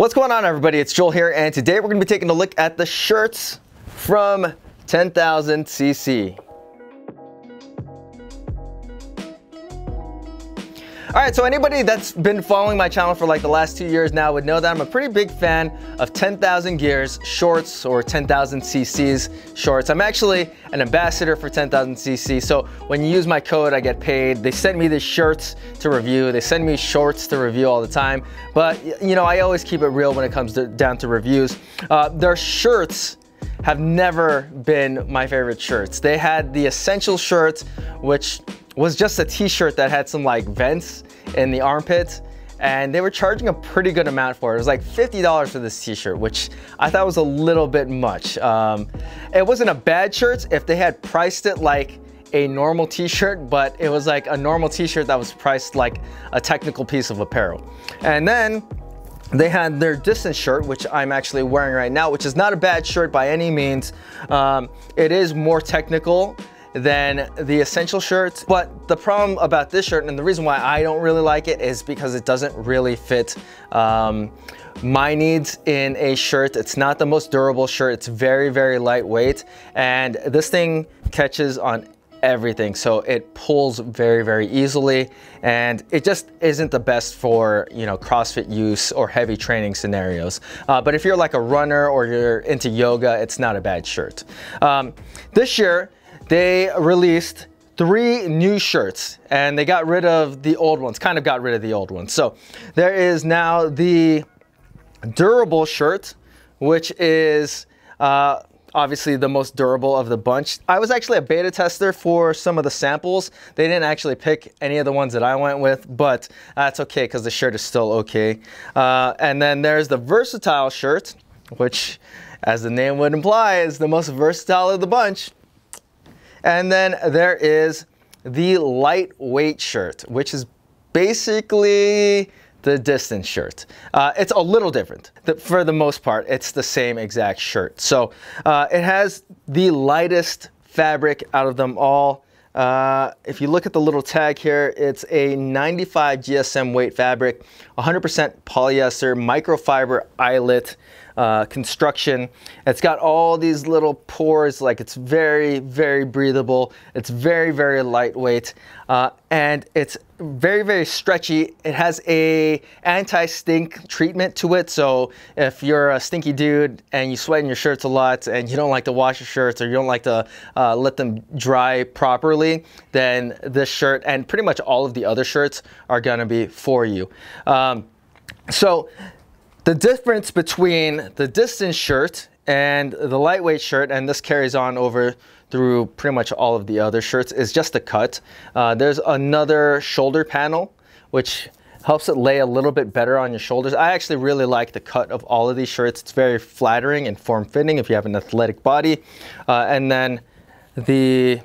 What's going on everybody? It's Joel here and today we're going to be taking a look at the shirts from 10,000cc. All right, so anybody that's been following my channel for like the last two years now would know that I'm a pretty big fan of 10,000 Gears shorts or 10,000 CCs shorts. I'm actually an ambassador for 10,000 CC, so when you use my code, I get paid. They send me the shirts to review. They send me shorts to review all the time, but you know, I always keep it real when it comes to, down to reviews. Uh, their shirts have never been my favorite shirts. They had the essential shirts, which was just a t-shirt that had some like vents in the armpits and they were charging a pretty good amount for it. It was like $50 for this t-shirt, which I thought was a little bit much. Um, it wasn't a bad shirt if they had priced it like a normal t-shirt, but it was like a normal t-shirt that was priced like a technical piece of apparel. And then they had their distance shirt, which I'm actually wearing right now, which is not a bad shirt by any means. Um, it is more technical than the essential shirts. But the problem about this shirt and the reason why I don't really like it is because it doesn't really fit um, my needs in a shirt. It's not the most durable shirt. It's very, very lightweight. And this thing catches on everything. So it pulls very, very easily. And it just isn't the best for, you know, CrossFit use or heavy training scenarios. Uh, but if you're like a runner or you're into yoga, it's not a bad shirt. Um, this year, they released three new shirts and they got rid of the old ones, kind of got rid of the old ones. So there is now the durable shirt, which is uh, obviously the most durable of the bunch. I was actually a beta tester for some of the samples. They didn't actually pick any of the ones that I went with, but that's okay because the shirt is still okay. Uh, and then there's the versatile shirt, which as the name would imply is the most versatile of the bunch. And then there is the lightweight shirt, which is basically the distance shirt. Uh, it's a little different. The, for the most part, it's the same exact shirt. So uh, it has the lightest fabric out of them all. Uh, if you look at the little tag here, it's a 95 GSM weight fabric, 100% polyester, microfiber eyelet uh, construction. It's got all these little pores, like it's very, very breathable. It's very, very lightweight, uh, and it's very, very stretchy. It has a anti-stink treatment to it. So if you're a stinky dude and you sweat in your shirts a lot and you don't like to wash your shirts or you don't like to uh, let them dry properly, then this shirt and pretty much all of the other shirts are gonna be for you. Um, so the difference between the distance shirt and the lightweight shirt, and this carries on over through pretty much all of the other shirts is just the cut. Uh, there's another shoulder panel, which helps it lay a little bit better on your shoulders. I actually really like the cut of all of these shirts. It's very flattering and form-fitting if you have an athletic body. Uh, and then the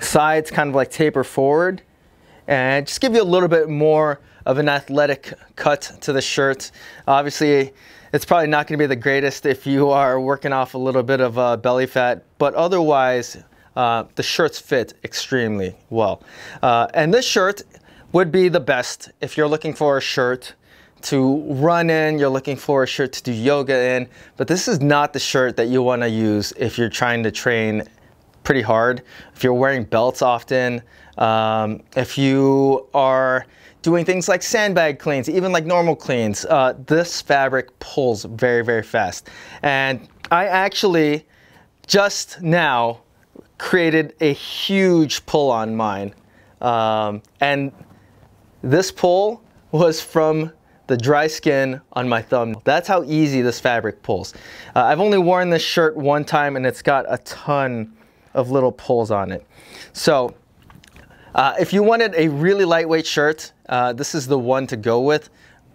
sides kind of like taper forward and just give you a little bit more of an athletic cut to the shirt. Obviously, it's probably not going to be the greatest if you are working off a little bit of uh, belly fat, but otherwise, uh, the shirts fit extremely well. Uh, and this shirt would be the best if you're looking for a shirt to run in, you're looking for a shirt to do yoga in, but this is not the shirt that you want to use if you're trying to train pretty hard. If you're wearing belts often, um, if you are doing things like sandbag cleans, even like normal cleans, uh, this fabric pulls very, very fast. And I actually just now created a huge pull on mine. Um, and this pull was from the dry skin on my thumb. That's how easy this fabric pulls. Uh, I've only worn this shirt one time and it's got a ton of little pulls on it. So uh, if you wanted a really lightweight shirt, uh, this is the one to go with,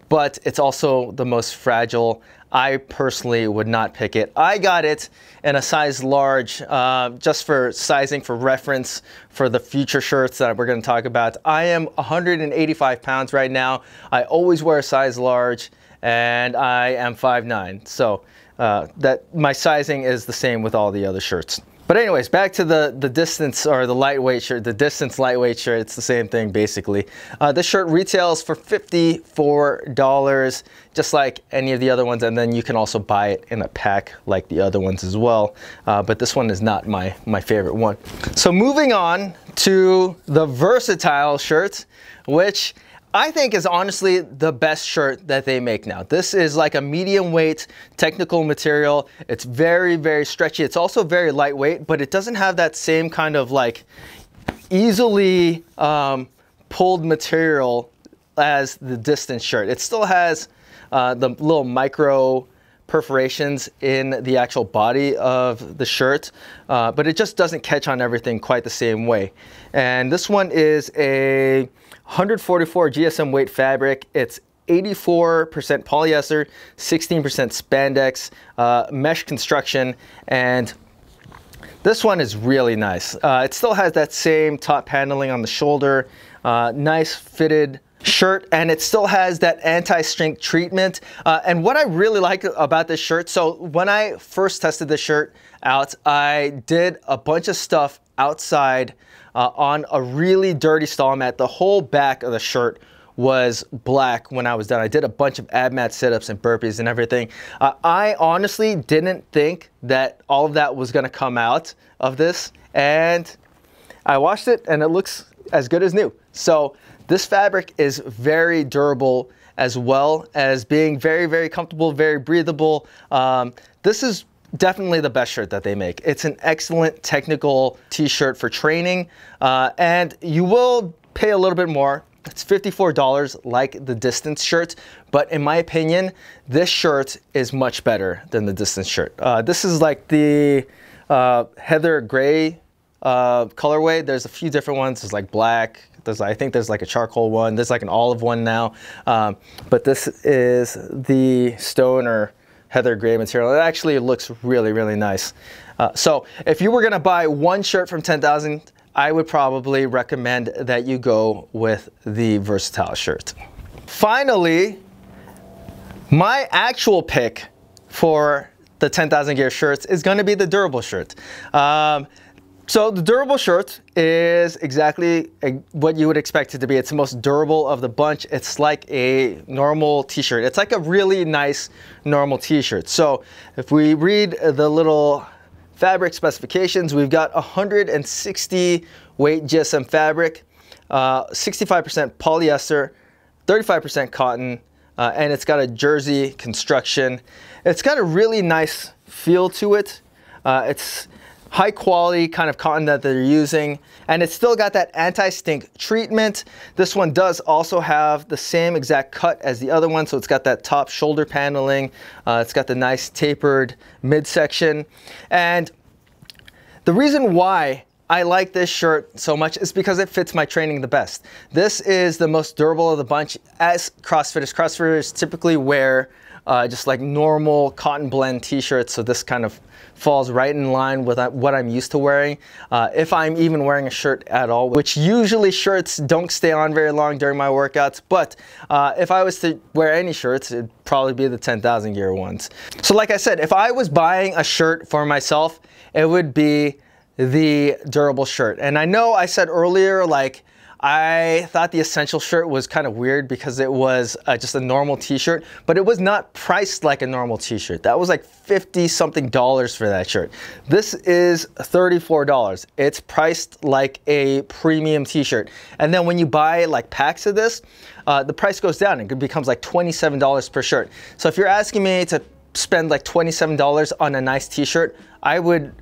but it's also the most fragile. I personally would not pick it. I got it in a size large, uh, just for sizing, for reference, for the future shirts that we're gonna talk about. I am 185 pounds right now. I always wear a size large and I am 5'9". So uh, that my sizing is the same with all the other shirts. But anyways, back to the, the distance or the lightweight shirt, the distance lightweight shirt. It's the same thing basically. Uh, this shirt retails for $54, just like any of the other ones. And then you can also buy it in a pack like the other ones as well. Uh, but this one is not my, my favorite one. So moving on to the versatile shirt, which I think is honestly the best shirt that they make now. This is like a medium weight technical material. It's very, very stretchy. It's also very lightweight, but it doesn't have that same kind of like easily um, pulled material as the distance shirt. It still has uh, the little micro perforations in the actual body of the shirt, uh, but it just doesn't catch on everything quite the same way. And this one is a 144 GSM weight fabric. It's 84% polyester, 16% spandex, uh, mesh construction, and this one is really nice. Uh, it still has that same top paneling on the shoulder, uh, nice fitted shirt and it still has that anti-stink treatment. Uh, and what I really like about this shirt, so when I first tested this shirt out, I did a bunch of stuff outside uh, on a really dirty stall mat. The whole back of the shirt was black when I was done. I did a bunch of ab mat sit-ups and burpees and everything. Uh, I honestly didn't think that all of that was gonna come out of this and I washed it and it looks as good as new. So this fabric is very durable as well as being very, very comfortable, very breathable. Um, this is definitely the best shirt that they make. It's an excellent technical t-shirt for training uh, and you will pay a little bit more. It's $54 like the distance shirt, but in my opinion, this shirt is much better than the distance shirt. Uh, this is like the uh, Heather Gray uh, colorway. There's a few different ones. There's like black, there's, I think there's like a charcoal one. There's like an olive one now. Um, but this is the stoner heather gray material. It actually looks really, really nice. Uh, so if you were going to buy one shirt from 10,000, I would probably recommend that you go with the versatile shirt. Finally, my actual pick for the 10,000 gear shirts is going to be the durable shirt. Um, so the durable shirt is exactly what you would expect it to be. It's the most durable of the bunch. It's like a normal t-shirt. It's like a really nice normal t-shirt. So if we read the little fabric specifications, we've got 160 weight GSM fabric, 65% uh, polyester, 35% cotton, uh, and it's got a jersey construction. It's got a really nice feel to it. Uh, it's high quality kind of cotton that they're using and it's still got that anti-stink treatment this one does also have the same exact cut as the other one so it's got that top shoulder paneling uh, it's got the nice tapered midsection and the reason why I like this shirt so much is because it fits my training the best. This is the most durable of the bunch as CrossFitters. CrossFitters typically wear uh, just like normal cotton blend t-shirts. So this kind of falls right in line with uh, what I'm used to wearing. Uh, if I'm even wearing a shirt at all, which usually shirts don't stay on very long during my workouts. But uh, if I was to wear any shirts, it'd probably be the 10,000 gear ones. So like I said, if I was buying a shirt for myself, it would be the durable shirt. And I know I said earlier, like, I thought the essential shirt was kind of weird because it was uh, just a normal t-shirt, but it was not priced like a normal t-shirt. That was like 50 something dollars for that shirt. This is $34. It's priced like a premium t-shirt. And then when you buy like packs of this, uh, the price goes down. It becomes like $27 per shirt. So if you're asking me to spend like $27 on a nice t-shirt, I would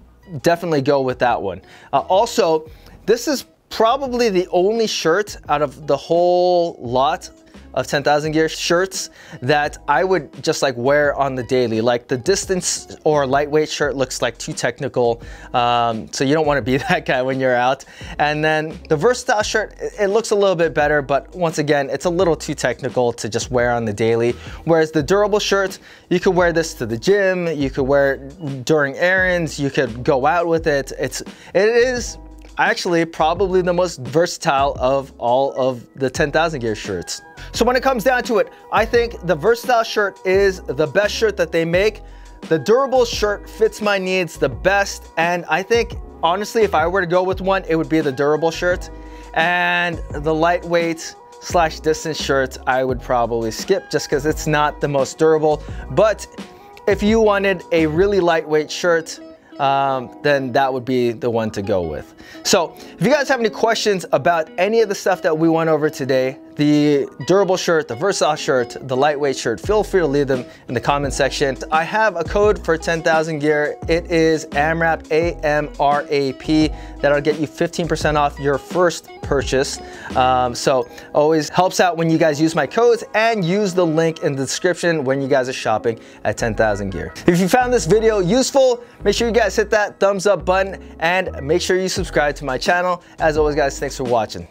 definitely go with that one. Uh, also, this is probably the only shirt out of the whole lot of 10,000 gear shirts that I would just like wear on the daily. Like the distance or lightweight shirt looks like too technical. Um, so you don't want to be that guy when you're out. And then the versatile shirt, it looks a little bit better, but once again, it's a little too technical to just wear on the daily. Whereas the durable shirt, you could wear this to the gym, you could wear it during errands, you could go out with it. It's, it is actually probably the most versatile of all of the 10,000 gear shirts. So when it comes down to it, I think the versatile shirt is the best shirt that they make. The durable shirt fits my needs the best. And I think honestly, if I were to go with one, it would be the durable shirt and the lightweight slash distance shirt I would probably skip just because it's not the most durable. But if you wanted a really lightweight shirt, um, then that would be the one to go with. So if you guys have any questions about any of the stuff that we went over today, the durable shirt, the Versace shirt, the lightweight shirt, feel free to leave them in the comment section. I have a code for 10,000 gear. It is AMRAP, A-M-R-A-P. That'll get you 15% off your first purchase. Um, so always helps out when you guys use my codes and use the link in the description when you guys are shopping at 10,000 gear. If you found this video useful, make sure you guys hit that thumbs up button and make sure you subscribe to my channel. As always guys, thanks for watching.